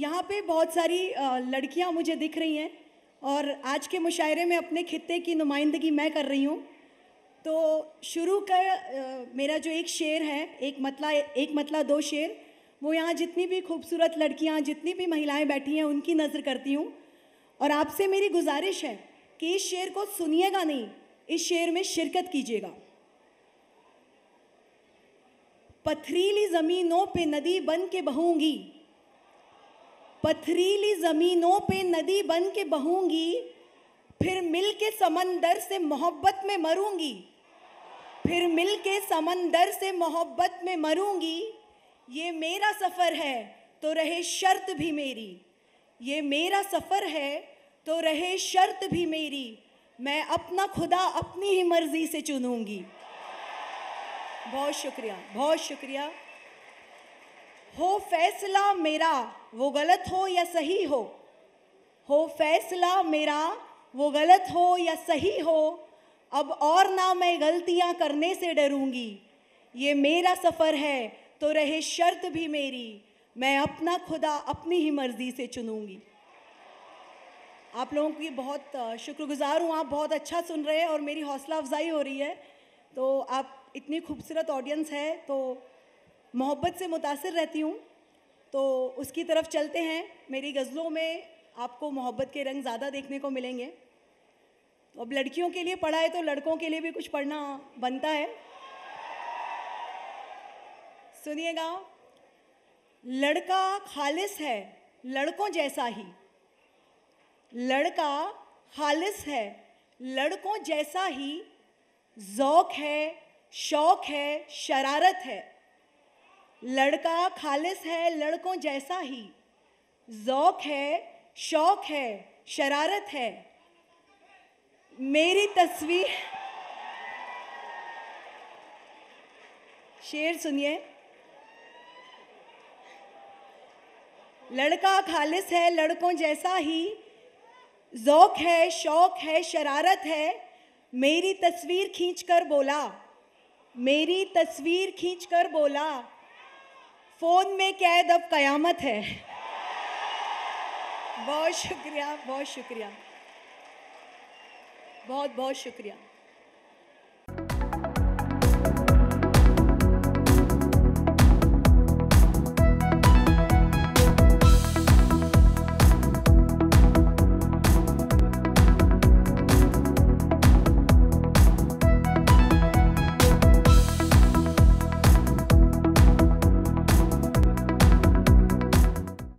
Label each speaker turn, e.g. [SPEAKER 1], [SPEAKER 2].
[SPEAKER 1] यहाँ पे बहुत सारी लड़कियाँ मुझे दिख रही हैं और आज के मुशायरे में अपने खत्े की नुमाइंदगी मैं कर रही हूँ तो शुरू का मेरा जो एक शेर है एक मतला एक मतला दो शेर वो यहाँ जितनी भी खूबसूरत लड़कियाँ जितनी भी महिलाएं बैठी हैं उनकी नज़र करती हूँ और आपसे मेरी गुजारिश है कि इस शेर को सुनिएगा नहीं इस शेर में शिरकत कीजिएगा पथरीली ज़मीनों पे नदी बन के बहूंगी पथरीली ज़मीनों पे नदी बन के बहूंगी फिर मिल के समंदर से मोहब्बत में मरूंगी फिर मिल के समंदर से मोहब्बत में मरूंगी ये मेरा सफ़र है तो रहे शर्त भी मेरी ये मेरा सफ़र है तो रहे शर्त भी मेरी मैं अपना खुदा अपनी ही मर्ज़ी से चुनूंगी बहुत शुक्रिया बहुत शुक्रिया हो फैसला मेरा वो गलत हो या सही हो हो फैसला मेरा वो गलत हो या सही हो अब और ना मैं गलतियां करने से डरूंगी ये मेरा सफ़र है तो रहे शर्त भी मेरी मैं अपना खुदा अपनी ही मर्ज़ी से चुनूंगी आप लोगों की बहुत शुक्रगुजार हूँ आप बहुत अच्छा सुन रहे हैं और मेरी हौसला अफजाई हो रही है तो आप इतनी खूबसूरत ऑडियंस है तो मोहब्बत से मुतासर रहती हूँ तो उसकी तरफ चलते हैं मेरी गज़लों में आपको मोहब्बत के रंग ज़्यादा देखने को मिलेंगे अब लड़कियों के लिए पढ़ा है तो लड़कों के लिए भी कुछ पढ़ना बनता है सुनिएगा लड़का खालिस है लड़कों जैसा ही लड़का खालिस है लड़कों जैसा ही ज़ौक है शौक है शरारत है लड़का खालिस है लड़कों जैसा ही ज़ौक है शौक है शरारत है मेरी तस्वीर शेर सुनिए लड़का खालिस है लड़कों जैसा ही ज़ौक है शौक है शरारत है मेरी तस्वीर खींच कर बोला मेरी तस्वीर खींच कर बोला फोन में कैद अब कयामत है बहुत शुक्रिया बहुत शुक्रिया बहुत बहुत शुक्रिया